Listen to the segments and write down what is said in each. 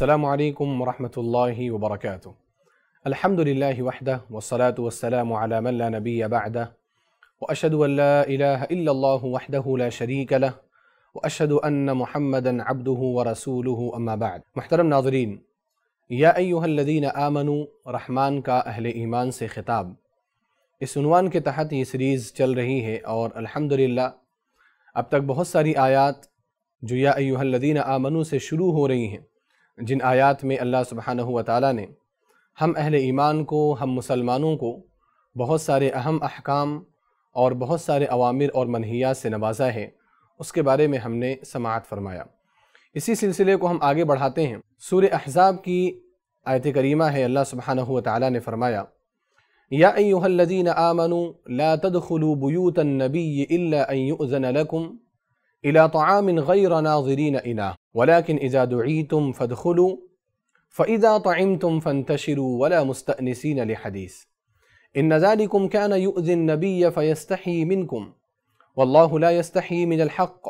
السلام عليكم ورحمة الله وبركاته. الحمد لله وحده والصلاة والسلام على من لا نبي بعده وأشهد أن لا إله إلا الله وحده لا شريك له وأشهد أن محمدا عبده ورسوله أما بعد محترم ناظرين يا أيها الذين آمنوا رحمان کا أهل إيمان سے خطاب اس عنوان کے تحت یہ سریز چل رہی ہے اور الحمدللہ اب تک بہت ساری آیات جو یا ایوہ الذین آمنوا سے شروع ہو رہی ہیں جن آیات میں اللہ سبحانہ و تعالیٰ نے ہم اہل ایمان کو ہم مسلمانوں کو بہت سارے اہم احکام اور بہت سارے عوامر اور منحیات سے نوازا ہے اس کے بارے میں ہم نے سماعت فرمایا اسی سلسلے کو ہم آگے بڑھاتے ہیں سور احزاب کی آیت کریمہ ہے اللہ سبحانہ و تعالیٰ نے فرمایا یا ایوہ الذین آمنوا لا تدخلوا بیوت النبی الا ان یؤذن لکم إلى طعام غير ناظرين إناه ولكن إذا دعيتم فادخلوا فإذا طعمتم فانتشروا ولا مستأنسين لحديث إن ذلكم كان يؤذي النبي فيستحي منكم والله لا يستحي من الحق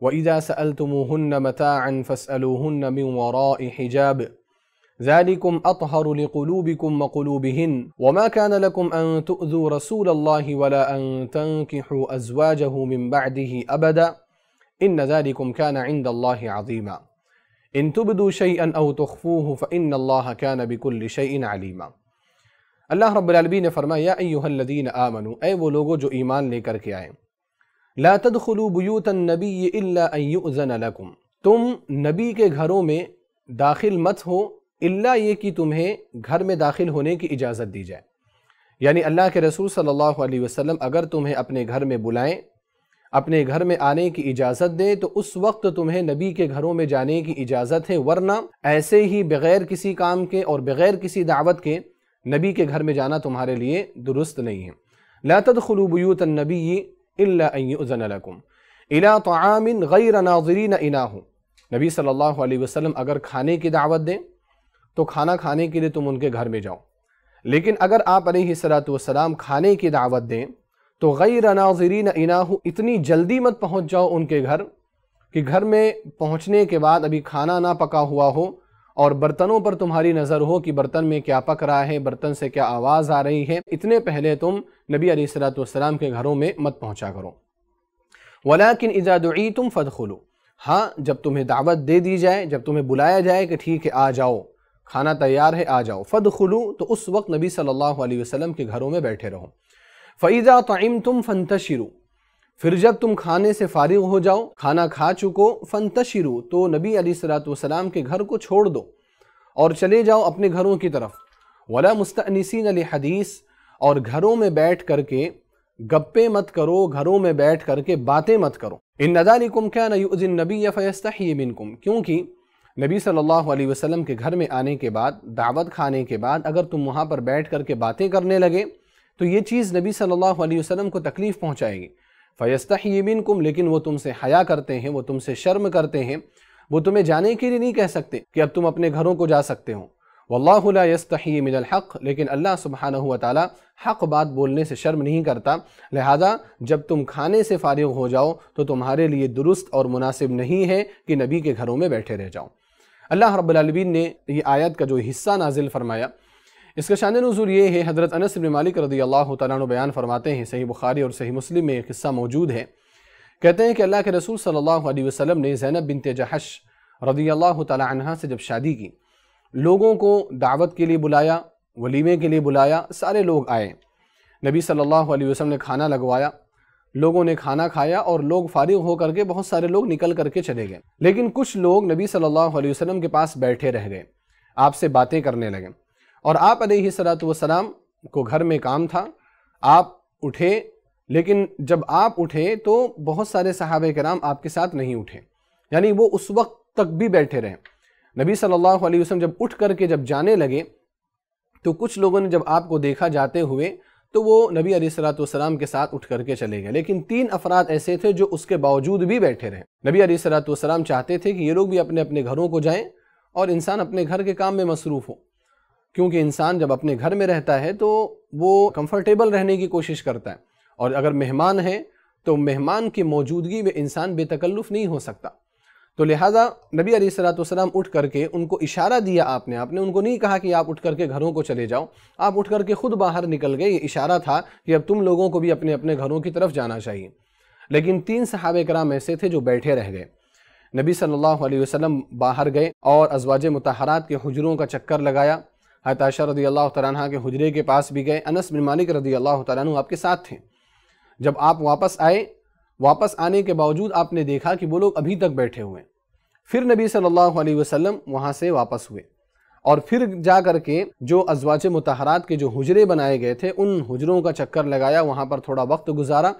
وإذا سألتموهن متاعا فاسألوهن من وراء حجاب ذلكم أطهر لقلوبكم وقلوبهن وما كان لكم أن تؤذوا رسول الله ولا أن تنكحوا أزواجه من بعده أبدا ان ذلكم كان عند الله عظيما ان تبدوا شيئا او تخفوه فان الله كان بكل شيء عليما اللہ رب العالمین نے فرمایا یا ایوہ الذین آمنوا اے وہ لوگو جو ایمان لے کر کے آئیں لا تدخلوا بیوت النبی الا ان یؤذن لکم تم نبی کے گھروں میں داخل مت ہو الا یہ کہ تمہیں گھر میں داخل ہونے کی اجازت دی جائے یعنی اللہ کے رسول صلی اللہ علیہ وسلم اگر تمہیں اپنے گھر میں بلائیں اپنے گھر میں آنے کی اجازت دے تو اس وقت تمہیں نبی کے گھروں میں جانے کی اجازت ہے ورنہ ایسے ہی بغیر کسی کام کے اور بغیر کسی دعوت کے نبی کے گھر میں جانا تمہارے لیے درست نہیں ہے لا بیوت النبی الا ان القم لکم غیر طعام غیر ناظرین ہو نبی صلی اللہ علیہ وسلم اگر کھانے کی دعوت دیں تو کھانا کھانے کے لیے تم ان کے گھر میں جاؤ لیکن اگر آپ علیہ السلام کھانے کی دعوت دیں تو غیر ناظرین اناہ اتنی جلدی مت پہنچ جاؤ ان کے گھر کہ گھر میں پہنچنے کے بعد ابھی کھانا نہ پکا ہوا ہو اور برتنوں پر تمہاری نظر ہو کہ برتن میں کیا پک رہا ہے برتن سے کیا آواز آ رہی ہے اتنے پہلے تم نبی علیہ السلام کے گھروں میں مت پہنچا کرو ولیکن اذا دعیتم فدخلو ہاں جب تمہیں دعوت دے دی جائے جب تمہیں بلایا جائے کہ ٹھیک ہے آ جاؤ کھانا تیار ہے آ جاؤ فدخلو تو اس وقت نبی صلی اللہ علیہ وسلم کے گھروں میں بیٹھے رہو فَإِذَا طَعِمْتُمْ تم پھر جب تم کھانے سے فارغ ہو جاؤ کھانا کھا چکو فنتشرو تو نبی علیہ السلام کے گھر کو چھوڑ دو اور چلے جاؤ اپنے گھروں کی طرف ولا علی حدیث اور گھروں میں بیٹھ کر کے گپے مت کرو گھروں میں بیٹھ کر کے باتیں مت کرو ان ندالکم نم کیا نبی یہ فیصلہ کیونکہ نبی صلی اللہ علیہ وسلم کے گھر میں آنے کے بعد دعوت کھانے کے بعد اگر تم وہاں پر بیٹھ کر کے باتیں کرنے لگے تو یہ چیز نبی صلی اللہ علیہ وسلم کو تکلیف پہنچائے گی فَيَسْتَحْيِ مِنْكُمْ لیکن وہ تم سے حیا کرتے ہیں وہ تم سے شرم کرتے ہیں وہ تمہیں جانے کے لیے نہیں کہہ سکتے کہ اب تم اپنے گھروں کو جا سکتے ہو وَاللَّهُ لَا يَسْتَحْيِ من الحق لیکن اللہ سبحانہ و حق بات بولنے سے شرم نہیں کرتا لہذا جب تم کھانے سے فارغ ہو جاؤ تو تمہارے لیے درست اور مناسب نہیں ہے کہ نبی کے گھروں میں بیٹھے رہ جاؤ اللہ رب العالمین نے یہ آیت کا جو حصہ نازل فرمایا اس کا شان نظور یہ ہے حضرت انس بن مالک رضی اللہ تعالیٰ بیان فرماتے ہیں صحیح بخاری اور صحیح مسلم میں ایک قصہ موجود ہے کہتے ہیں کہ اللہ کے رسول صلی اللہ علیہ وسلم نے زینب بنت جہش رضی اللہ تعالیٰ عنہ سے جب شادی کی لوگوں کو دعوت کے لیے بلایا ولیمے کے لیے بلایا سارے لوگ آئے نبی صلی اللہ علیہ وسلم نے کھانا لگوایا لوگوں نے کھانا کھایا اور لوگ فارغ ہو کر کے بہت سارے لوگ نکل کر کے چلے گئے لیکن کچھ لوگ نبی صلی اللہ علیہ وسلم کے پاس بیٹھے رہ گئے آپ سے باتیں کرنے لگے اور آپ علیہ السلام کو گھر میں کام تھا آپ اٹھے لیکن جب آپ اٹھے تو بہت سارے صحابہ کرام آپ کے ساتھ نہیں اٹھے یعنی وہ اس وقت تک بھی بیٹھے رہے نبی صلی اللہ علیہ وسلم جب اٹھ کر کے جب جانے لگے تو کچھ لوگوں نے جب آپ کو دیکھا جاتے ہوئے تو وہ نبی علیہ السلام کے ساتھ اٹھ کر کے چلے گئے لیکن تین افراد ایسے تھے جو اس کے باوجود بھی بیٹھے رہے نبی علیہ السلام چاہتے تھے کہ یہ لوگ بھی اپنے اپنے گھروں کو جائیں اور انسان اپنے گھر کے کام میں مصروف ہو کیونکہ انسان جب اپنے گھر میں رہتا ہے تو وہ کمفرٹیبل رہنے کی کوشش کرتا ہے اور اگر مہمان ہے تو مہمان کی موجودگی میں انسان بے تکلف نہیں ہو سکتا تو لہٰذا نبی علیہ السلاۃ والسلام اٹھ کر کے ان کو اشارہ دیا آپ نے آپ نے ان کو نہیں کہا کہ آپ اٹھ کر کے گھروں کو چلے جاؤ آپ اٹھ کر کے خود باہر نکل گئے یہ اشارہ تھا کہ اب تم لوگوں کو بھی اپنے اپنے گھروں کی طرف جانا چاہیے لیکن تین صحابہ کرام ایسے تھے جو بیٹھے رہ گئے نبی صلی اللہ علیہ وسلم باہر گئے اور ازواج متحرات کے حجروں کا چکر لگایا عائشہ رضی اللہ تعالیٰ کے حجرے کے پاس بھی گئے انس بن مالک رضی اللہ تعالیٰ آپ کے ساتھ تھے جب آپ واپس آئے واپس آنے کے باوجود آپ نے دیکھا کہ وہ لوگ ابھی تک بیٹھے ہوئے ہیں پھر نبی صلی اللہ علیہ وسلم وہاں سے واپس ہوئے اور پھر جا کر کے جو ازواج متحرات کے جو حجرے بنائے گئے تھے ان حجروں کا چکر لگایا وہاں پر تھوڑا وقت گزارا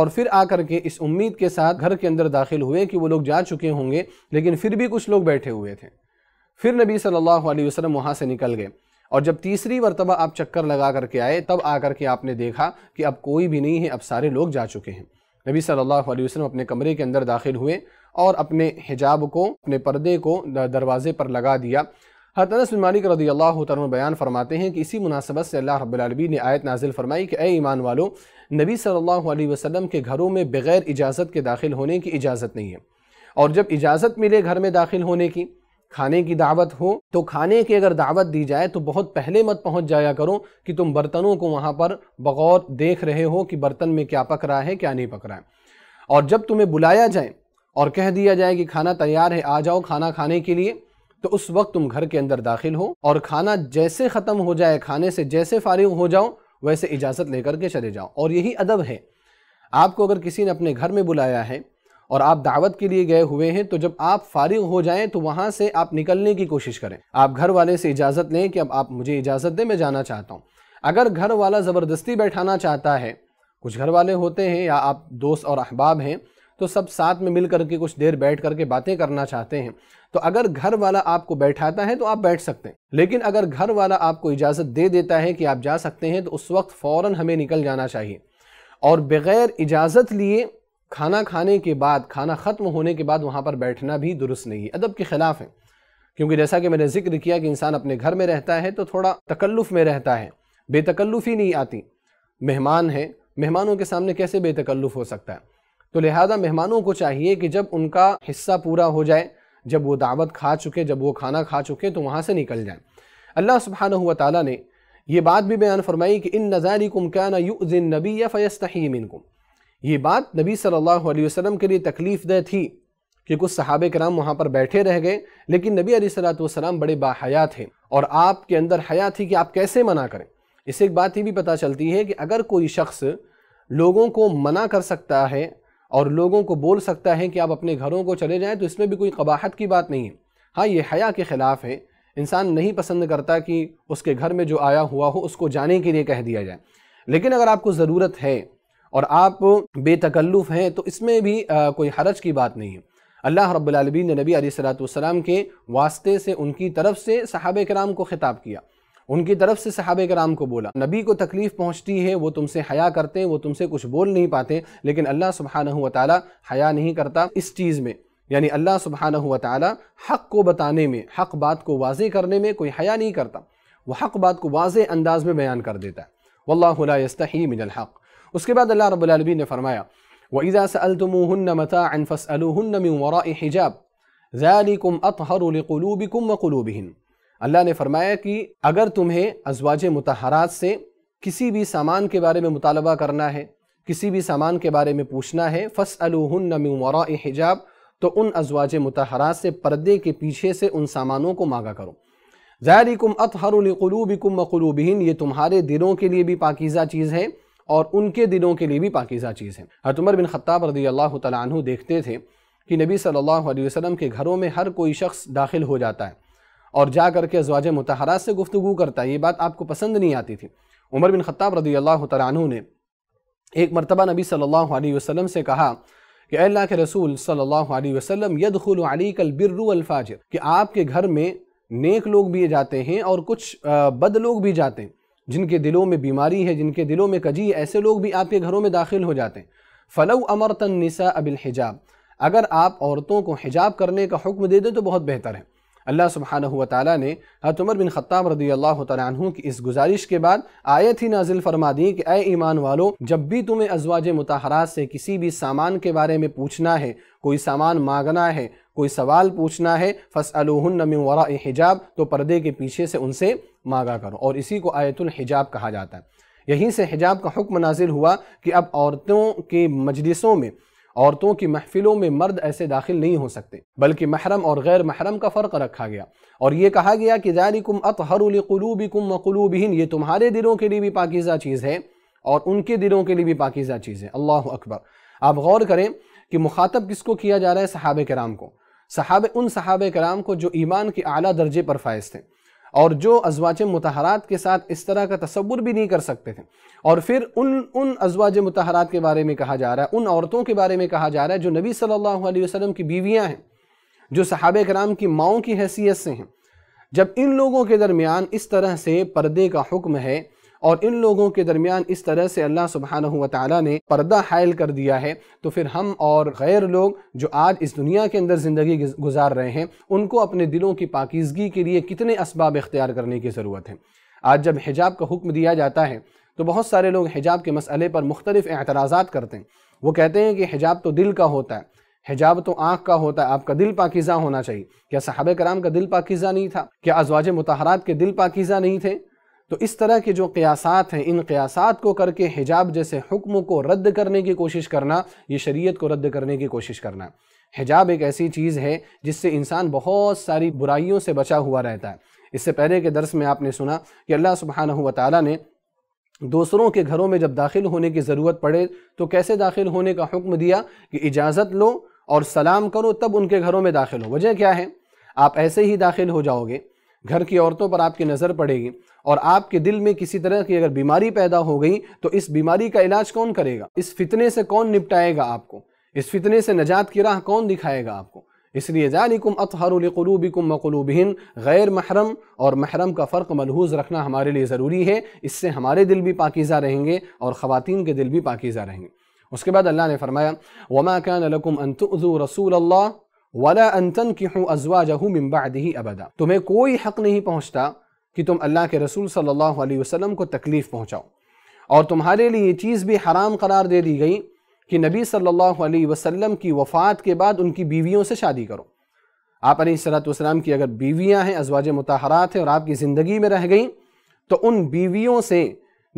اور پھر آ کر کے اس امید کے ساتھ گھر کے اندر داخل ہوئے کہ وہ لوگ جا چکے ہوں گے لیکن پھر بھی کچھ لوگ بیٹھے ہوئے تھے پھر نبی صلی اللہ علیہ وسلم وہاں سے نکل گئے اور جب تیسری مرتبہ آپ چکر لگا کر کے آئے تب آ کر کے آپ نے دیکھا کہ اب کوئی بھی نہیں ہے اب سارے لوگ جا چکے ہیں نبی صلی اللہ علیہ وسلم اپنے کمرے کے اندر داخل ہوئے اور اپنے حجاب کو اپنے پردے کو دروازے پر لگا دیا حضرت بن مالک رضی اللہ عنہ بیان فرماتے ہیں کہ اسی مناسبت سے اللہ رب العالمین نے آیت نازل فرمائی کہ اے ایمان والو نبی صلی اللہ علیہ وسلم کے گھروں میں بغیر اجازت کے داخل ہونے کی اجازت نہیں ہے اور جب اجازت ملے گھر میں داخل ہونے کی کھانے کی دعوت ہو تو کھانے کی اگر دعوت دی جائے تو بہت پہلے مت پہنچ جایا کرو کہ تم برتنوں کو وہاں پر بغور دیکھ رہے ہو کہ برتن میں کیا پک رہا ہے کیا نہیں پک رہا ہے اور جب تمہیں بلایا جائے اور کہہ دیا جائے کہ کھانا تیار ہے آ جاؤ کھانا کھانے کے لیے تو اس وقت تم گھر کے اندر داخل ہو اور کھانا جیسے ختم ہو جائے کھانے سے جیسے فارغ ہو جاؤ ویسے اجازت لے کر کے چلے جاؤ اور یہی ادب ہے آپ کو اگر کسی نے اپنے گھر میں بلایا ہے اور آپ دعوت کے لیے گئے ہوئے ہیں تو جب آپ فارغ ہو جائیں تو وہاں سے آپ نکلنے کی کوشش کریں آپ گھر والے سے اجازت لیں کہ اب آپ مجھے اجازت دیں میں جانا چاہتا ہوں اگر گھر والا زبردستی بیٹھانا چاہتا ہے کچھ گھر والے ہوتے ہیں یا آپ دوست اور احباب ہیں تو سب ساتھ میں مل کر کے کچھ دیر بیٹھ کر کے باتیں کرنا چاہتے ہیں تو اگر گھر والا آپ کو بیٹھاتا ہے تو آپ بیٹھ سکتے ہیں لیکن اگر گھر والا آپ کو اجازت دے دیتا ہے کہ آپ جا سکتے ہیں تو اس وقت فوراً ہمیں نکل جانا چاہیے اور بغیر اجازت لیے کھانا کھانے کے بعد کھانا ختم ہونے کے بعد وہاں پر بیٹھنا بھی درست نہیں ہے ادب کے خلاف ہیں کیونکہ جیسا کہ میں نے ذکر کیا کہ انسان اپنے گھر میں رہتا ہے تو تھوڑا تکلف میں رہتا ہے بے تکلف ہی نہیں آتی مہمان ہیں مہمانوں کے سامنے کیسے بے تکلف ہو سکتا ہے تو لہذا مہمانوں کو چاہیے کہ جب ان کا حصہ پورا ہو جائے جب وہ دعوت کھا چکے جب وہ کھانا کھا چکے تو وہاں سے نکل جائیں اللہ و تعالیٰ نے یہ بات بھی بیان فرمائی کہ ان کیا کومکانہ یو ذن نبی یا فیستہیم ان یہ بات نبی صلی اللہ علیہ وسلم کے لیے تکلیف دہ تھی کہ کچھ صحابہ کرام وہاں پر بیٹھے رہ گئے لیکن نبی علیہ السلام بڑے باحیا تھے اور آپ کے اندر حیا تھی کہ آپ کیسے منع کریں اس ایک بات یہ بھی پتہ چلتی ہے کہ اگر کوئی شخص لوگوں کو منع کر سکتا ہے اور لوگوں کو بول سکتا ہے کہ آپ اپنے گھروں کو چلے جائیں تو اس میں بھی کوئی قباحت کی بات نہیں ہے ہاں یہ حیا کے خلاف ہے انسان نہیں پسند کرتا کہ اس کے گھر میں جو آیا ہوا ہو اس کو جانے کے لیے کہہ دیا جائے لیکن اگر آپ کو ضرورت ہے اور آپ بے تکلف ہیں تو اس میں بھی کوئی حرج کی بات نہیں ہے اللہ رب العالمین نے نبی علیہ السلام والسلام کے واسطے سے ان کی طرف سے صحابہ کرام کو خطاب کیا ان کی طرف سے صحابہ کرام کو بولا نبی کو تکلیف پہنچتی ہے وہ تم سے حیا کرتے ہیں وہ تم سے کچھ بول نہیں پاتے لیکن اللہ سبحانہ وتعالی حیا نہیں کرتا اس چیز میں یعنی اللہ سبحانہ وتعالی حق کو بتانے میں حق بات کو واضح کرنے میں کوئی حیا نہیں کرتا وہ حق بات کو واضح انداز میں بیان کر دیتا ہے واللہ لا یستحی من الحق اس کے بعد اللہ رب العالمین نے فرمایا وَإِذَا سَأَلْتُمُوهُنَّ مَتَاعٍ فَاسْأَلُوهُنَّ مِنْ وَرَائِ حِجَابٍ ذَلِكُمْ أَطْحَرُ لِقُلُوبِكُمْ وَقُلُوبِهِنْ اللہ نے فرمایا کہ اگر تمہیں ازواج متحرات سے کسی بھی سامان کے بارے میں مطالبہ کرنا ہے کسی بھی سامان کے بارے میں پوچھنا ہے فَاسْأَلُوهُنَّ مِنْ وَرَائِ حِجَابٍ تو ان ازواج متحرات سے پردے کے پیچھے سے ان سامانوں کو مانگا کرو ذَلِكُمْ أَطْحَرُ لِقُلُوبِكُمْ وَقُلُوبِهِنْ یہ تمہارے دلوں کے لیے بھی پاکیزہ چیز ہے اور ان کے دلوں کے لیے بھی پاکیزہ چیز ہے حضرت عمر بن خطاب رضی اللہ تعالیٰ عنہ دیکھتے تھے کہ نبی صلی اللہ علیہ وسلم کے گھروں میں ہر کوئی شخص داخل ہو جاتا ہے اور جا کر کے ازواج متحرات سے گفتگو کرتا ہے یہ بات آپ کو پسند نہیں آتی تھی عمر بن خطاب رضی اللہ تعالیٰ عنہ نے ایک مرتبہ نبی صلی اللہ علیہ وسلم سے کہا کہ اے اللہ کے رسول صلی اللہ علیہ وسلم یدخل علیک البر والفاجر کہ آپ کے گھر میں نیک لوگ بھی جاتے ہیں اور کچھ بد لوگ بھی جاتے ہیں جن کے دلوں میں بیماری ہے جن کے دلوں میں کجی ہے ایسے لوگ بھی آپ کے گھروں میں داخل ہو جاتے ہیں فلو امر تنسا ابل اگر آپ عورتوں کو حجاب کرنے کا حکم دے دیں تو بہت بہتر ہے اللہ سبحانہ و تعالیٰ نے عمر بن خطاب رضی اللہ تعالیٰ عنہ کی اس گزارش کے بعد آیت ہی نازل فرما دی کہ اے ایمان والو جب بھی تمہیں ازواج متحرات سے کسی بھی سامان کے بارے میں پوچھنا ہے کوئی سامان مانگنا ہے کوئی سوال پوچھنا ہے مِنْ وَرَائِ حِجَاب تو پردے کے پیچھے سے ان سے مانگا کرو اور اسی کو آیت الحجاب کہا جاتا ہے یہیں سے حجاب کا حکم نازل ہوا کہ اب عورتوں کے مجلسوں میں عورتوں کی محفلوں میں مرد ایسے داخل نہیں ہو سکتے بلکہ محرم اور غیر محرم کا فرق رکھا گیا اور یہ کہا گیا کہ ذالکم اطہر لقلوبکم وقلوبہن یہ تمہارے دلوں کے لیے بھی پاکیزہ چیز ہے اور ان کے دلوں کے لیے بھی پاکیزہ چیز ہے اللہ اکبر آپ غور کریں کہ مخاطب کس کو کیا جا رہا ہے صحابہ کرام کو صحابہ ان صحابہ کرام کو جو ایمان کے اعلیٰ درجے پر فائز تھے اور جو ازواج متحرات کے ساتھ اس طرح کا تصور بھی نہیں کر سکتے تھے اور پھر ان ان ازواج متحرات کے بارے میں کہا جا رہا ہے ان عورتوں کے بارے میں کہا جا رہا ہے جو نبی صلی اللہ علیہ وسلم کی بیویاں ہیں جو صحابہ کرام کی ماؤں کی حیثیت سے ہیں جب ان لوگوں کے درمیان اس طرح سے پردے کا حکم ہے اور ان لوگوں کے درمیان اس طرح سے اللہ سبحانہ و نے پردہ حائل کر دیا ہے تو پھر ہم اور غیر لوگ جو آج اس دنیا کے اندر زندگی گزار رہے ہیں ان کو اپنے دلوں کی پاکیزگی کے لیے کتنے اسباب اختیار کرنے کی ضرورت ہے آج جب حجاب کا حکم دیا جاتا ہے تو بہت سارے لوگ حجاب کے مسئلے پر مختلف اعتراضات کرتے ہیں وہ کہتے ہیں کہ حجاب تو دل کا ہوتا ہے حجاب تو آنکھ کا ہوتا ہے آپ کا دل پاکیزہ ہونا چاہیے کیا صحابہ کرام کا دل پاکیزہ نہیں تھا کیا ازواج متحرات کے دل پاکیزہ نہیں تھے تو اس طرح کے جو قیاسات ہیں ان قیاسات کو کر کے حجاب جیسے حکم کو رد کرنے کی کوشش کرنا یہ شریعت کو رد کرنے کی کوشش کرنا حجاب ایک ایسی چیز ہے جس سے انسان بہت ساری برائیوں سے بچا ہوا رہتا ہے اس سے پہلے کے درس میں آپ نے سنا کہ اللہ سبحانہ و تعالیٰ نے دوسروں کے گھروں میں جب داخل ہونے کی ضرورت پڑے تو کیسے داخل ہونے کا حکم دیا کہ اجازت لو اور سلام کرو تب ان کے گھروں میں داخل ہو وجہ کیا ہے آپ ایسے ہی داخل ہو جاؤ گے گھر کی عورتوں پر آپ کی نظر پڑے گی اور آپ کے دل میں کسی طرح کی اگر بیماری پیدا ہو گئی تو اس بیماری کا علاج کون کرے گا اس فتنے سے کون نپٹائے گا آپ کو اس فتنے سے نجات کی راہ کون دکھائے گا آپ کو اس لیے ذالکم اطہر لقلوبکم وقلوبہن غیر محرم اور محرم کا فرق ملحوظ رکھنا ہمارے لیے ضروری ہے اس سے ہمارے دل بھی پاکیزہ رہیں گے اور خواتین کے دل بھی پاکیزہ رہیں گے اس کے بعد اللہ نے فرمایا وما ان تؤذوا رسول اللہ ولا ان تن کیوں من بعده ابدا تمہیں کوئی حق نہیں پہنچتا کہ تم اللہ کے رسول صلی اللہ علیہ وسلم کو تکلیف پہنچاؤ اور تمہارے لیے یہ چیز بھی حرام قرار دے دی گئی کہ نبی صلی اللہ علیہ وسلم کی وفات کے بعد ان کی بیویوں سے شادی کرو آپ علیہ صلی وسلم کی اگر بیویاں ہیں ازواج متحرات ہیں اور آپ کی زندگی میں رہ گئیں تو ان بیویوں سے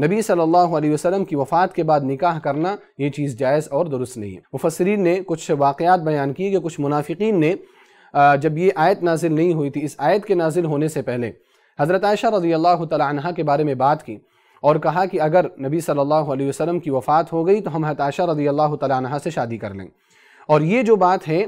نبی صلی اللہ علیہ وسلم کی وفات کے بعد نکاح کرنا یہ چیز جائز اور درست نہیں ہے مفسرین نے کچھ واقعات بیان کی کہ کچھ منافقین نے جب یہ آیت نازل نہیں ہوئی تھی اس آیت کے نازل ہونے سے پہلے حضرت عائشہ رضی اللہ تعالی عنہ کے بارے میں بات کی اور کہا کہ اگر نبی صلی اللہ علیہ وسلم کی وفات ہو گئی تو ہم حضرت عائشہ رضی اللہ تعالی عنہ سے شادی کر لیں اور یہ جو بات ہے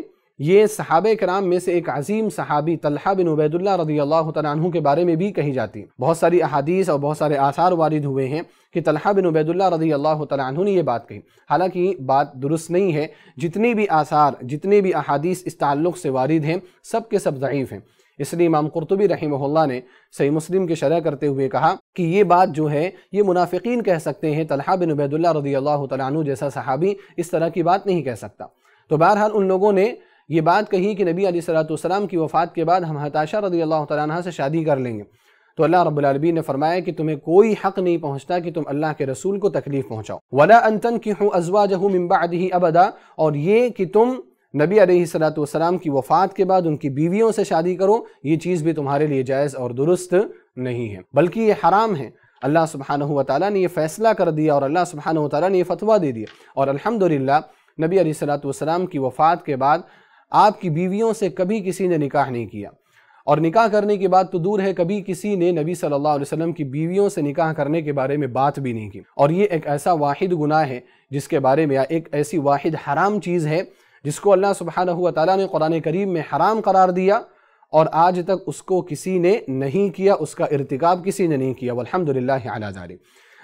یہ صحابہ کرام میں سے ایک عظیم صحابی طلحہ بن عبید اللہ رضی اللہ تعالیٰ عنہ کے بارے میں بھی کہی جاتی بہت ساری احادیث اور بہت سارے آثار وارد ہوئے ہیں کہ طلحہ بن عبید اللہ رضی اللہ تعالیٰ عنہ نے یہ بات کہی حالانکہ بات درست نہیں ہے جتنی بھی آثار جتنی بھی احادیث اس تعلق سے وارد ہیں سب کے سب ضعیف ہیں اس لیے امام قرطبی رحمہ اللہ نے صحیح مسلم کی شرح کرتے ہوئے کہا کہ یہ بات جو ہے یہ منافقین کہہ سکتے ہیں طلحہ بن عبید اللہ رضی اللہ تعالیٰ عنہ جیسا صحابی اس طرح کی بات نہیں کہہ سکتا تو بہرحال ان لوگوں نے یہ بات کہی کہ نبی علیہ صلاۃ والسلام کی وفات کے بعد ہم ہتاشہ رضی اللہ تعالیٰ سے شادی کر لیں گے تو اللہ رب العالمین نے فرمایا کہ تمہیں کوئی حق نہیں پہنچتا کہ تم اللہ کے رسول کو تکلیف پہنچاؤ ولا أَزْوَاجَهُ مِن بَعْدِهِ ادا اور یہ کہ تم نبی علیہ السلام والسلام کی وفات کے بعد ان کی بیویوں سے شادی کرو یہ چیز بھی تمہارے لیے جائز اور درست نہیں ہے بلکہ یہ حرام ہے اللہ سبحانہ وتعالی نے یہ فیصلہ کر دیا اور اللہ سبحانہ وتعالی نے یہ فتویٰ دے دیا اور الحمدللہ نبی علیہ السلام والسلام کی وفات کے بعد آپ کی بیویوں سے کبھی کسی نے نکاح نہیں کیا اور نکاح کرنے کی بات تو دور ہے کبھی کسی نے نبی صلی اللہ علیہ وسلم کی بیویوں سے نکاح کرنے کے بارے میں بات بھی نہیں کی اور یہ ایک ایسا واحد گناہ ہے جس کے بارے میں ایک ایسی واحد حرام چیز ہے جس کو اللہ سبحانہ وتعالی تعالیٰ نے قرآن کریم میں حرام قرار دیا اور آج تک اس کو کسی نے نہیں کیا اس کا ارتکاب کسی نے نہیں کیا والحمدللہ علیہ ذالک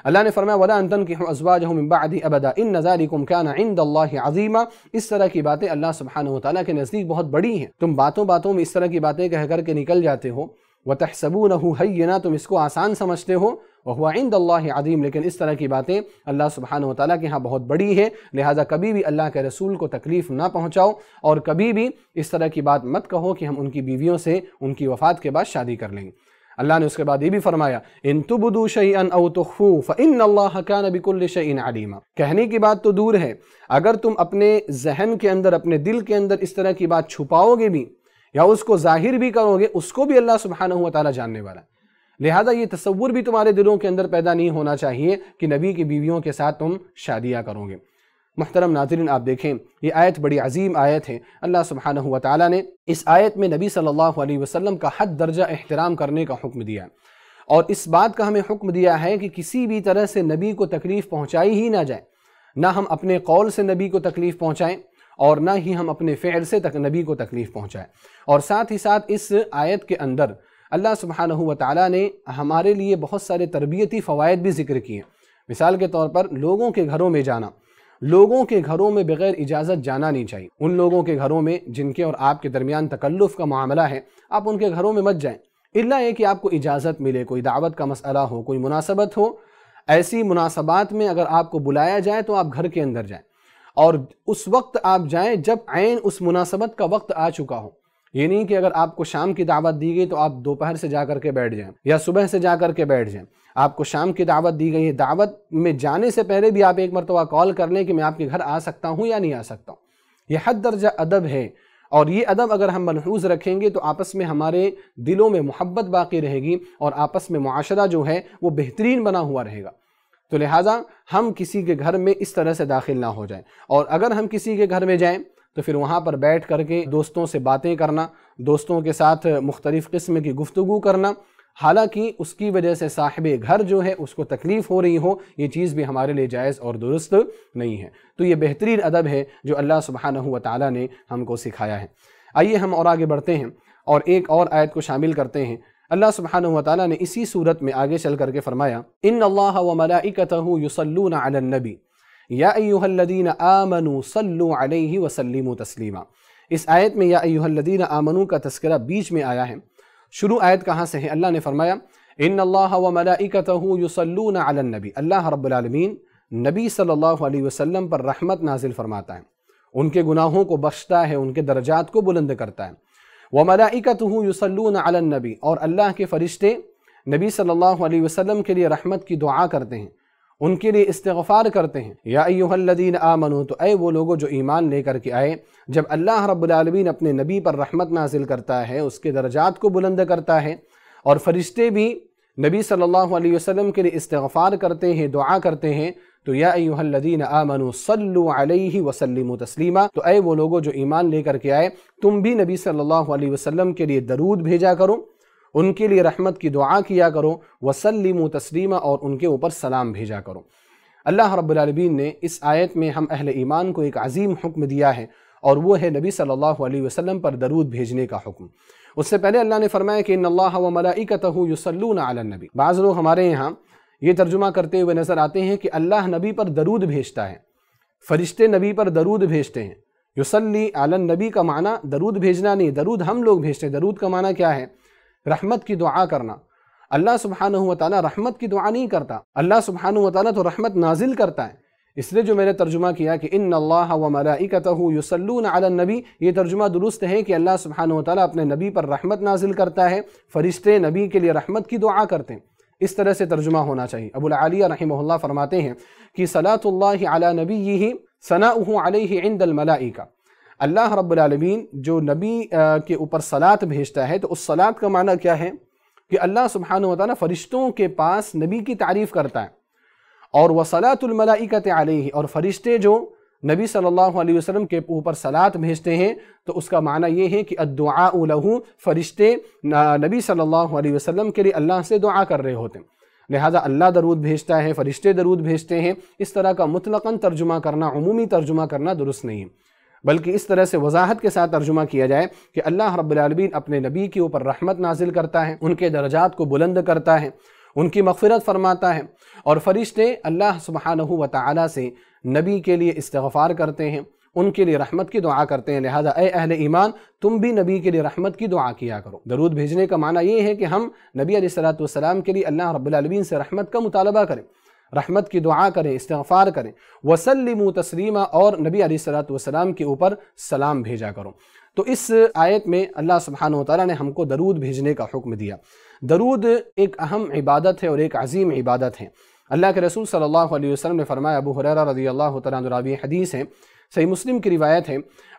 اللہ نے فرمایا تَنْكِحُ انتن مِن ابدا ان إِنَّ ذَلِكُمْ كَانَ عِنْدَ اللَّهِ عظیمہ اس طرح کی باتیں اللہ سبحانہ وتعالی کے نزدیک بہت بڑی ہیں تم باتوں باتوں میں اس طرح کی باتیں کہہ کر کے نکل جاتے ہو وَتَحْسَبُونَهُ تحصب تم اس کو آسان سمجھتے ہو وَهُوَ عِنْدَ اللَّهِ دلہ عظیم لیکن اس طرح کی باتیں اللہ سبحانہ وتعالی کے ہاں بہت بڑی ہیں لہٰذا کبھی بھی اللہ کے رسول کو تکلیف نہ پہنچاؤ اور کبھی بھی اس طرح کی بات مت کہو کہ ہم ان کی بیویوں سے ان کی وفات کے بعد شادی کر لیں اللہ نے اس کے بعد یہ بھی فرمایا ان تبدو شیئن او تخفو اللہ کان بکل شیئن علیما کہنے کی بات تو دور ہے اگر تم اپنے ذہن کے اندر اپنے دل کے اندر اس طرح کی بات چھپاؤ گے بھی یا اس کو ظاہر بھی کرو گے اس کو بھی اللہ سبحانہ و جاننے والا ہے لہذا یہ تصور بھی تمہارے دلوں کے اندر پیدا نہیں ہونا چاہیے کہ نبی کی بیویوں کے ساتھ تم شادیاں کرو گے محترم ناظرین آپ دیکھیں یہ آیت بڑی عظیم آیت ہے اللہ سبحانہ وتعالی نے اس آیت میں نبی صلی اللہ علیہ وسلم کا حد درجہ احترام کرنے کا حکم دیا اور اس بات کا ہمیں حکم دیا ہے کہ کسی بھی طرح سے نبی کو تکلیف پہنچائی ہی نہ جائے نہ ہم اپنے قول سے نبی کو تکلیف پہنچائیں اور نہ ہی ہم اپنے فعل سے تک نبی کو تکلیف پہنچائیں اور ساتھ ہی ساتھ اس آیت کے اندر اللہ سبحانہ وتعالی نے ہمارے لیے بہت سارے تربیتی فوائد بھی ذکر کیے مثال کے طور پر لوگوں کے گھروں میں جانا لوگوں کے گھروں میں بغیر اجازت جانا نہیں چاہیے ان لوگوں کے گھروں میں جن کے اور آپ کے درمیان تکلف کا معاملہ ہے آپ ان کے گھروں میں مت جائیں اللہ یہ کہ آپ کو اجازت ملے کوئی دعوت کا مسئلہ ہو کوئی مناسبت ہو ایسی مناسبات میں اگر آپ کو بلایا جائے تو آپ گھر کے اندر جائیں اور اس وقت آپ جائیں جب عین اس مناسبت کا وقت آ چکا ہو یہ نہیں کہ اگر آپ کو شام کی دعوت دی گئی تو آپ دوپہر سے جا کر کے بیٹھ جائیں یا صبح سے جا کر کے بیٹھ جائیں آپ کو شام کی دعوت دی گئی ہے دعوت میں جانے سے پہلے بھی آپ ایک مرتبہ کال کر لیں کہ میں آپ کے گھر آ سکتا ہوں یا نہیں آ سکتا ہوں یہ حد درجہ ادب ہے اور یہ ادب اگر ہم ملحوظ رکھیں گے تو آپس میں ہمارے دلوں میں محبت باقی رہے گی اور آپس میں معاشرہ جو ہے وہ بہترین بنا ہوا رہے گا تو لہٰذا ہم کسی کے گھر میں اس طرح سے داخل نہ ہو جائیں اور اگر ہم کسی کے گھر میں جائیں تو پھر وہاں پر بیٹھ کر کے دوستوں سے باتیں کرنا دوستوں کے ساتھ مختلف قسم کی گفتگو کرنا حالانکہ اس کی وجہ سے صاحب گھر جو ہے اس کو تکلیف ہو رہی ہو یہ چیز بھی ہمارے لیے جائز اور درست نہیں ہے تو یہ بہترین ادب ہے جو اللہ سبحانہ و نے ہم کو سکھایا ہے آئیے ہم اور آگے بڑھتے ہیں اور ایک اور آیت کو شامل کرتے ہیں اللہ سبحانہ وتعالی نے اسی صورت میں آگے چل کر کے فرمایا ان اللہ و علی النبی یا ایوہ الذین آمنوا صلو علیہ و تسلیما اس آیت میں یا ایوہ الذین آمنوا کا تذکرہ بیچ میں آیا ہے شروع آیت کہاں سے ہیں اللہ نے فرمایا ان اللہ و ملائکتہو ہوں علی النبی اللہ رب العالمین نبی صلی اللہ علیہ وسلم پر رحمت نازل فرماتا ہے ان کے گناہوں کو بخشتا ہے ان کے درجات کو بلند کرتا ہے و ملائکتہو ہوں علی النبی اور اللہ کے فرشتے نبی صلی اللہ علیہ وسلم کے لیے رحمت کی دعا کرتے ہیں ان کے لیے استغفار کرتے ہیں یا ایوہ الذین آمنو تو اے وہ لوگو جو ایمان لے کر کے آئے جب اللہ رب العالمین اپنے نبی پر رحمت نازل کرتا ہے اس کے درجات کو بلند کرتا ہے اور فرشتے بھی نبی صلی اللہ علیہ وسلم کے لیے استغفار کرتے ہیں دعا کرتے ہیں تو یا ایوہ الذین آمنو صلو علیہ وسلم تسلیمہ تو اے وہ لوگوں جو ایمان لے کر کے آئے تم بھی نبی صلی اللہ علیہ وسلم کے لیے درود بھیجا کرو ان کے لیے رحمت کی دعا کیا کرو وسلم و تسلیمہ اور ان کے اوپر سلام بھیجا کرو اللہ رب العالمین نے اس آیت میں ہم اہل ایمان کو ایک عظیم حکم دیا ہے اور وہ ہے نبی صلی اللہ علیہ وسلم پر درود بھیجنے کا حکم اس سے پہلے اللہ نے فرمایا کہ ان اللہ و ملائکتہ یسلون علی النبی بعض لوگ ہمارے یہاں یہ ترجمہ کرتے ہوئے نظر آتے ہیں کہ اللہ نبی پر درود بھیجتا ہے فرشتے نبی پر درود بھیجتے ہیں علی النبی کا معنی درود بھیجنا نہیں درود ہم لوگ بھیجتے ہیں درود کا معنی کیا ہے رحمت کی دعا کرنا اللہ سبحانہ و رحمت کی دعا نہیں کرتا اللہ سبحانہ و تو رحمت نازل کرتا ہے اس لیے جو میں نے ترجمہ کیا کہ ان اللہ و ملائکتہ یسلون علی النبی یہ ترجمہ درست ہے کہ اللہ سبحانہ و اپنے نبی پر رحمت نازل کرتا ہے فرشتے نبی کے لیے رحمت کی دعا کرتے ہیں اس طرح سے ترجمہ ہونا چاہیے ابو العالیہ رحمہ اللہ فرماتے ہیں کہ صلات اللہ علی نبی سناؤہ علیہ عند الملائکہ اللہ رب العالمین جو نبی کے اوپر صلات بھیجتا ہے تو اس صلات کا معنی کیا ہے کہ اللہ سبحانہ وتعالی فرشتوں کے پاس نبی کی تعریف کرتا ہے اور وَصَلَاتُ الْمَلَائِكَةِ عَلَيْهِ اور فرشتے جو نبی صلی اللہ علیہ وسلم کے اوپر صلات بھیجتے ہیں تو اس کا معنی یہ ہے کہ الدعاء لہو فرشتے نبی صلی اللہ علیہ وسلم کے لیے اللہ سے دعا کر رہے ہوتے ہیں لہذا اللہ درود بھیجتا ہے فرشتے درود بھیجتے ہیں اس طرح کا مطلقاً ترجمہ کرنا عمومی ترجمہ کرنا درست نہیں ہے بلکہ اس طرح سے وضاحت کے ساتھ ترجمہ کیا جائے کہ اللہ رب العالمین اپنے نبی کے اوپر رحمت نازل کرتا ہے ان کے درجات کو بلند کرتا ہے ان کی مغفرت فرماتا ہے اور فرشتے اللہ سبحانہ و تعالی سے نبی کے لیے استغفار کرتے ہیں ان کے لیے رحمت کی دعا کرتے ہیں لہذا اے اہل ایمان تم بھی نبی کے لیے رحمت کی دعا کیا کرو درود بھیجنے کا معنی یہ ہے کہ ہم نبی علیہ السلام کے لیے اللہ رب العالمین سے رحمت کا مطالبہ کریں رحمت کی دعا کریں استغفار کریں وسلم و تسلیمہ اور نبی علیہ السلام کے اوپر سلام بھیجا کرو تو اس آیت میں اللہ سبحانہ وتعالی نے ہم کو درود بھیجنے کا حکم دیا درود ایک اہم عبادت ہے اور ایک عظیم عبادت ہے اللہ کے رسول صلی اللہ علیہ وسلم نے فرمایا ابو حریرہ رضی اللہ تعالیٰ رابی حدیث ہیں صحیح مسلم کی روایت ہے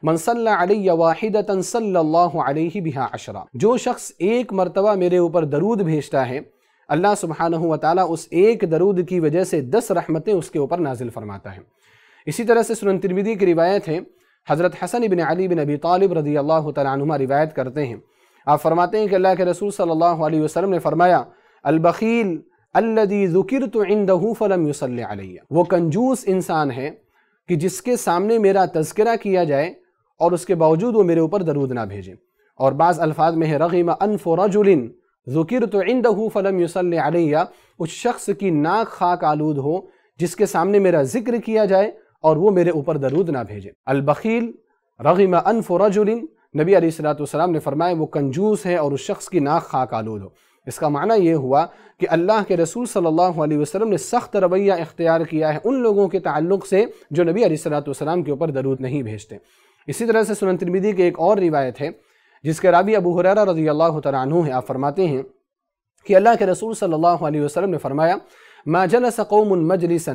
من صلی علی واحدتا صلی اللہ علیہ بہا عشرہ جو شخص ایک مرتبہ میرے اوپر درود بھیجتا ہے اللہ سبحانہ و تعالیٰ اس ایک درود کی وجہ سے دس رحمتیں اس کے اوپر نازل فرماتا ہے اسی طرح سے سنن ترمیدی کی روایت ہے حضرت حسن بن علی بن ابی طالب رضی اللہ تعالیٰ عنہ روایت کرتے ہیں آپ فرماتے ہیں کہ اللہ کے رسول صلی اللہ علیہ وسلم نے فرمایا البخیل عنده فلم یصلی تو وہ کنجوس انسان ہے کہ جس کے سامنے میرا تذکرہ کیا جائے اور اس کے باوجود وہ میرے اوپر درود نہ بھیجیں اور بعض الفاظ میں ہے رغم انف رجل ذکر تو عندہ فلم یوسل علیہ اس شخص کی ناک خاک آلود ہو جس کے سامنے میرا ذکر کیا جائے اور وہ میرے اوپر درود نہ بھیجے البخیل رغم انف رجل نبی علیہ السلام والسلام نے فرمایا وہ کنجوس ہے اور اس شخص کی ناک خاک آلود ہو اس کا معنی یہ ہوا کہ اللہ کے رسول صلی اللہ علیہ وسلم نے سخت رویہ اختیار کیا ہے ان لوگوں کے تعلق سے جو نبی علیہ السلام والسلام کے اوپر درود نہیں بھیجتے اسی طرح سے سنن ترمیدی کے ایک اور روایت ہے جس کے رابی ابو حریرہ رضی اللہ تعالیٰ عنہ آپ فرماتے ہیں کہ اللہ کے رسول صلی اللہ علیہ وسلم نے فرمایا ما جلس قوم مجلسا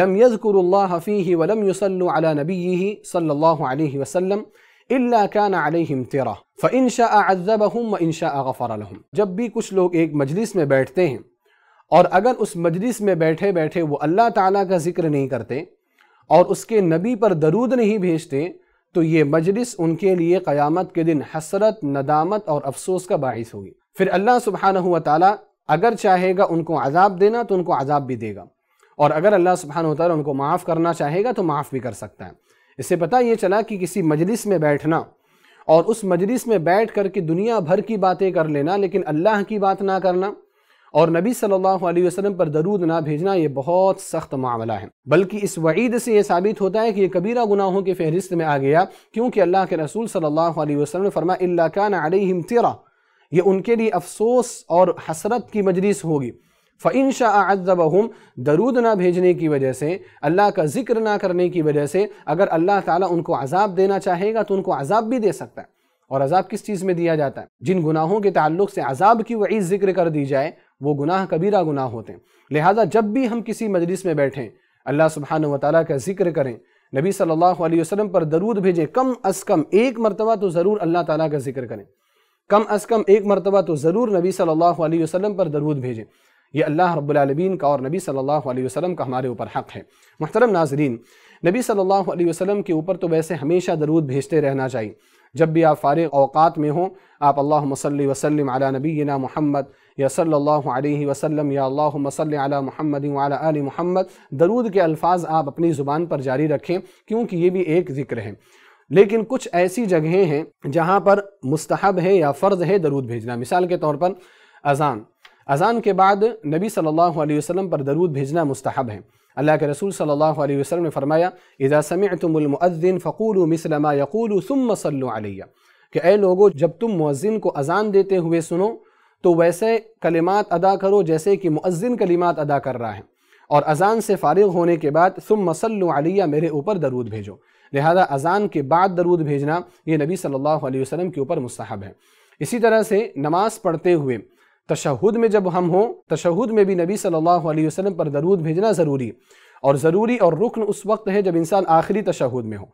لم الله اللہ ولم یصلوا علی نبیه صلی اللہ علیہ وسلم الا كان عليهم ترى ان شاء غفر لهم جب بھی کچھ لوگ ایک مجلس میں بیٹھتے ہیں اور اگر اس مجلس میں بیٹھے بیٹھے وہ اللہ تعالیٰ کا ذکر نہیں کرتے اور اس کے نبی پر درود نہیں بھیجتے تو یہ مجلس ان کے لیے قیامت کے دن حسرت ندامت اور افسوس کا باعث ہوگی پھر اللہ سبحانہ و تعالیٰ اگر چاہے گا ان کو عذاب دینا تو ان کو عذاب بھی دے گا اور اگر اللہ سبحانہ و تعالیٰ ان کو معاف کرنا چاہے گا تو معاف بھی کر سکتا ہے اس سے پتہ یہ چلا کہ کسی مجلس میں بیٹھنا اور اس مجلس میں بیٹھ کر کے دنیا بھر کی باتیں کر لینا لیکن اللہ کی بات نہ کرنا اور نبی صلی اللہ علیہ وسلم پر درود نہ بھیجنا یہ بہت سخت معاملہ ہے بلکہ اس وعید سے یہ ثابت ہوتا ہے کہ یہ کبیرہ گناہوں کی فہرست میں آ گیا کیونکہ اللہ کے رسول صلی اللہ علیہ وسلم نے فرما اللہ کان علیہم تیرا یہ ان کے لیے افسوس اور حسرت کی مجلس ہوگی فَإِن شَاءَ عَذَّبَهُمْ درود نہ بھیجنے کی وجہ سے اللہ کا ذکر نہ کرنے کی وجہ سے اگر اللہ تعالیٰ ان کو عذاب دینا چاہے گا تو ان کو عذاب بھی دے سکتا ہے اور عذاب کس چیز میں دیا جاتا ہے جن گناہوں کے تعلق سے عذاب کی وعید ذکر کر دی جائے وہ گناہ کبیرہ گناہ ہوتے ہیں لہٰذا جب بھی ہم کسی مجلس میں بیٹھیں اللہ سبحانہ و تعالیٰ کا ذکر کریں نبی صلی اللہ علیہ وسلم پر درود بھیجیں کم از کم ایک مرتبہ تو ضرور اللہ تعالیٰ کا ذکر کریں کم از کم ایک مرتبہ تو ضرور نبی صلی اللہ علیہ وسلم پر درود بھیجیں یہ اللہ رب العالمین کا اور نبی صلی اللہ علیہ وسلم کا ہمارے اوپر حق ہے محترم ناظرین نبی صلی اللہ علیہ وسلم کے اوپر تو ویسے ہمیشہ درود بھیجتے رہنا چاہیے جب بھی آپ فارغ اوقات میں ہوں آپ اللہ صلی وسلم علی نبینا محمد یا صلی اللہ علیہ وسلم یا اللہم صلی علی محمد آل محمد درود کے الفاظ آپ اپنی زبان پر جاری رکھیں کیونکہ یہ بھی ایک ذکر ہے لیکن کچھ ایسی جگہیں ہیں جہاں پر مستحب ہے یا فرض ہے درود بھیجنا مثال کے طور پر اذان اذان کے بعد نبی صلی اللہ علیہ وسلم پر درود بھیجنا مستحب ہے اللہ کے رسول صلی اللہ علیہ وسلم نے فرمایا اذا سمعتم المؤذن فقولوا مثل ما يقول ثم صلوا علیہ کہ اے لوگوں جب تم مؤذن کو اذان دیتے ہوئے سنو تو ویسے کلمات ادا کرو جیسے کہ مؤذن کلمات ادا کر رہا ہے اور اذان سے فارغ ہونے کے بعد ثم مسل علیہ میرے اوپر درود بھیجو لہذا اذان کے بعد درود بھیجنا یہ نبی صلی اللہ علیہ وسلم کے اوپر مستحب ہے اسی طرح سے نماز پڑھتے ہوئے تشہد میں جب ہم ہوں تشہد میں بھی نبی صلی اللہ علیہ وسلم پر درود بھیجنا ضروری اور ضروری اور رکن اس وقت ہے جب انسان آخری تشہد میں ہو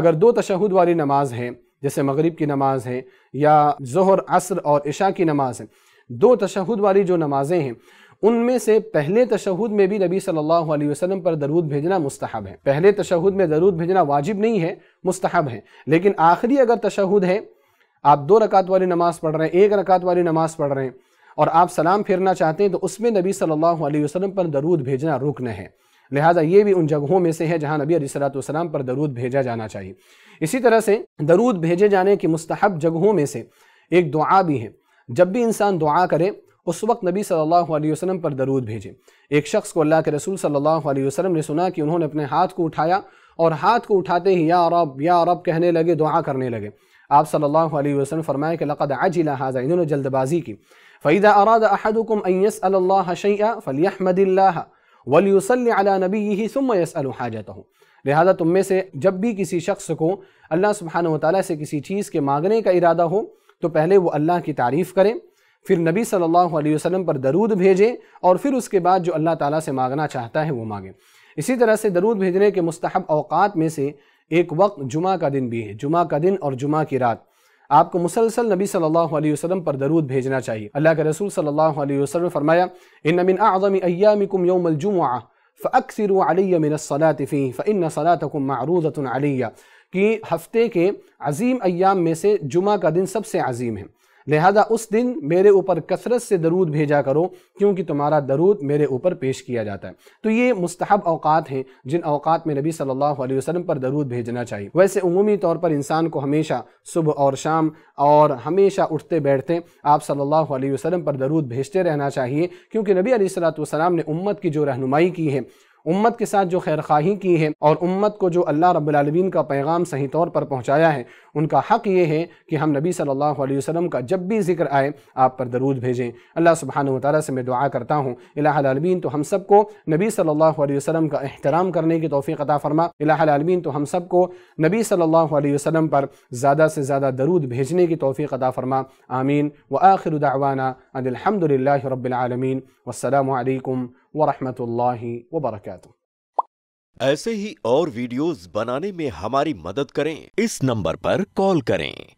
اگر دو تشہد والی نماز ہے جیسے مغرب کی نماز ہے یا زہر عصر اور عشاء کی نماز ہے دو تشہد والی جو نمازیں ہیں ان میں سے پہلے تشہد میں بھی نبی صلی اللہ علیہ وسلم پر درود بھیجنا مستحب ہے پہلے تشہد میں درود بھیجنا واجب نہیں ہے مستحب ہے لیکن آخری اگر تشہد ہے آپ دو رکعت والی نماز پڑھ رہے ہیں ایک رکعت والی نماز پڑھ رہے ہیں اور آپ سلام پھرنا چاہتے ہیں تو اس میں نبی صلی اللہ علیہ وسلم پر درود بھیجنا رکن ہے لہٰذا یہ بھی ان جگہوں میں سے ہے جہاں نبی علیہ صلاۃ پر درود بھیجا جانا چاہیے اسی طرح سے درود بھیجے جانے کی مستحب جگہوں میں سے ایک دعا بھی ہے جب بھی انسان دعا کرے اس وقت نبی صلی اللہ علیہ وسلم پر درود بھیجے ایک شخص کو اللہ کے رسول صلی اللہ علیہ وسلم نے سنا کہ انہوں نے اپنے ہاتھ کو اٹھایا اور ہاتھ کو اٹھاتے ہی یا رب یا رب کہنے لگے دعا کرنے لگے آپ صلی اللہ علیہ وسلم فرمائے کہ لقد عجل انہوں نے جلد بازی کی فَإِذَا أَرَادَ أَحَدُكُمْ أَن يَسْأَلَ اللَّهَ شَيْئًا فَلْيَحْمَدِ اللَّهَ وَلْيُصَلِّ عَلَى نَبِيِّهِ ثُمَّ يَسْأَلُ حَاجَتَهُ لہذا تم میں سے جب بھی کسی شخص کو اللہ سبحانہ وتعالی سے کسی چیز کے مانگنے کا ارادہ ہو تو پہلے وہ اللہ کی تعریف کریں پھر نبی صلی اللہ علیہ وسلم پر درود بھیجیں اور پھر اس کے بعد جو اللہ تعالیٰ سے مانگنا چاہتا ہے وہ مانگیں اسی طرح سے درود بھیجنے کے مستحب اوقات میں سے ایک وقت جمعہ کا دن بھی ہے جمعہ کا دن اور جمعہ کی رات آپ کو مسلسل نبی صلی اللہ علیہ وسلم پر درود بھیجنا چاہیے اللہ کے رسول صلی اللہ علیہ وسلم فرمایا کہ ہفتے کے عظیم ایام میں سے جمعہ کا دن سب سے عظیم ہے لہذا اس دن میرے اوپر کثرت سے درود بھیجا کرو کیونکہ تمہارا درود میرے اوپر پیش کیا جاتا ہے تو یہ مستحب اوقات ہیں جن اوقات میں نبی صلی اللہ علیہ وسلم پر درود بھیجنا چاہیے ویسے عمومی طور پر انسان کو ہمیشہ صبح اور شام اور ہمیشہ اٹھتے بیٹھتے آپ صلی اللہ علیہ وسلم پر درود بھیجتے رہنا چاہیے کیونکہ نبی علیہ السلام والسلام نے امت کی جو رہنمائی کی ہے امت کے ساتھ جو خیر خواہی کی ہے اور امت کو جو اللہ رب العالمین کا پیغام صحیح طور پر پہنچایا ہے ان کا حق یہ ہے کہ ہم نبی صلی اللہ علیہ وسلم کا جب بھی ذکر آئے آپ پر درود بھیجیں اللہ سبحانہ وتعالی سے میں دعا کرتا ہوں الہ العالمین تو ہم سب کو نبی صلی اللہ علیہ وسلم کا احترام کرنے کی توفیق عطا فرما الہ العالمین تو ہم سب کو نبی صلی اللہ علیہ وسلم پر زیادہ سے زیادہ درود بھیجنے کی توفیق عطا فرما آمین و آخر ان عدالحمد اللہ رب العالمین والسلام علیکم ورحمۃ اللہ وبرکاتہ ایسے ہی اور ویڈیوز بنانے میں ہماری مدد کریں اس نمبر پر کال کریں